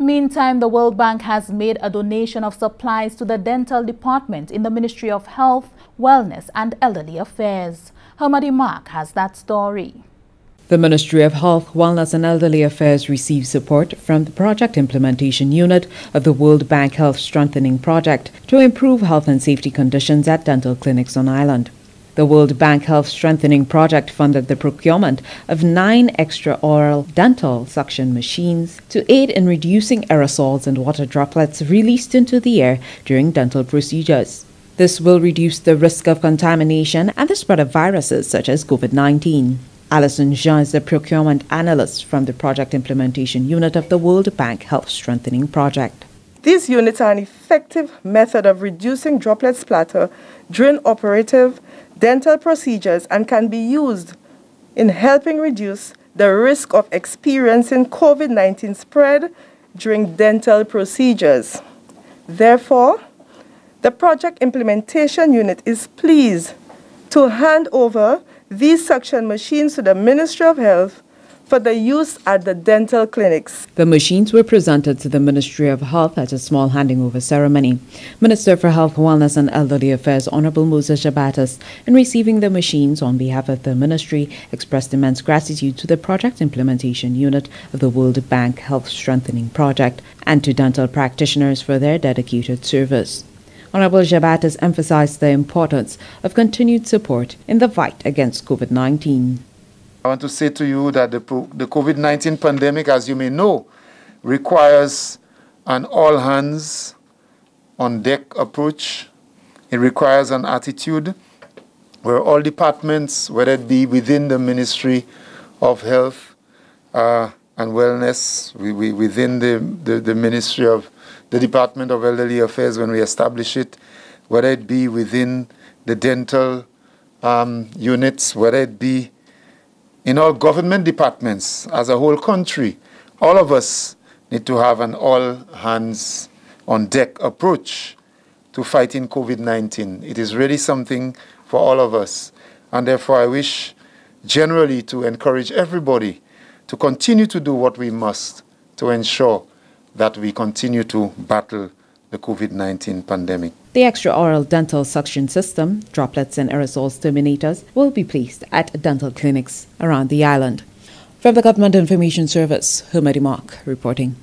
Meantime, the World Bank has made a donation of supplies to the dental department in the Ministry of Health, Wellness and Elderly Affairs. Hamadi Mark has that story. The Ministry of Health, Wellness and Elderly Affairs received support from the Project Implementation Unit of the World Bank Health Strengthening Project to improve health and safety conditions at dental clinics on Ireland. The World Bank Health Strengthening Project funded the procurement of nine extra oral dental suction machines to aid in reducing aerosols and water droplets released into the air during dental procedures. This will reduce the risk of contamination and the spread of viruses such as COVID 19. Alison Jean is the procurement analyst from the Project Implementation Unit of the World Bank Health Strengthening Project. These units are an effective method of reducing droplet splatter during operative dental procedures and can be used in helping reduce the risk of experiencing COVID-19 spread during dental procedures. Therefore, the project implementation unit is pleased to hand over these suction machines to the Ministry of Health for the use at the dental clinics. The machines were presented to the Ministry of Health at a small handing over ceremony. Minister for Health, Wellness and Elderly Affairs Honorable Moses Shabatas, in receiving the machines on behalf of the ministry, expressed immense gratitude to the Project Implementation Unit of the World Bank Health Strengthening Project and to dental practitioners for their dedicated service. Honorable Jabat emphasized the importance of continued support in the fight against COVID 19. I want to say to you that the, the COVID-19 pandemic, as you may know, requires an all hands on deck approach. It requires an attitude where all departments, whether it be within the Ministry of Health uh, and Wellness, we, we, within the, the, the Ministry of the Department of Elderly Affairs when we establish it, whether it be within the dental um, units, whether it be in all government departments, as a whole country, all of us need to have an all hands on deck approach to fighting COVID 19. It is really something for all of us. And therefore, I wish generally to encourage everybody to continue to do what we must to ensure that we continue to battle the COVID 19 pandemic. The extra oral dental suction system, droplets and aerosols terminators, will be placed at dental clinics around the island. From the Government Information Service, Huma Mark reporting.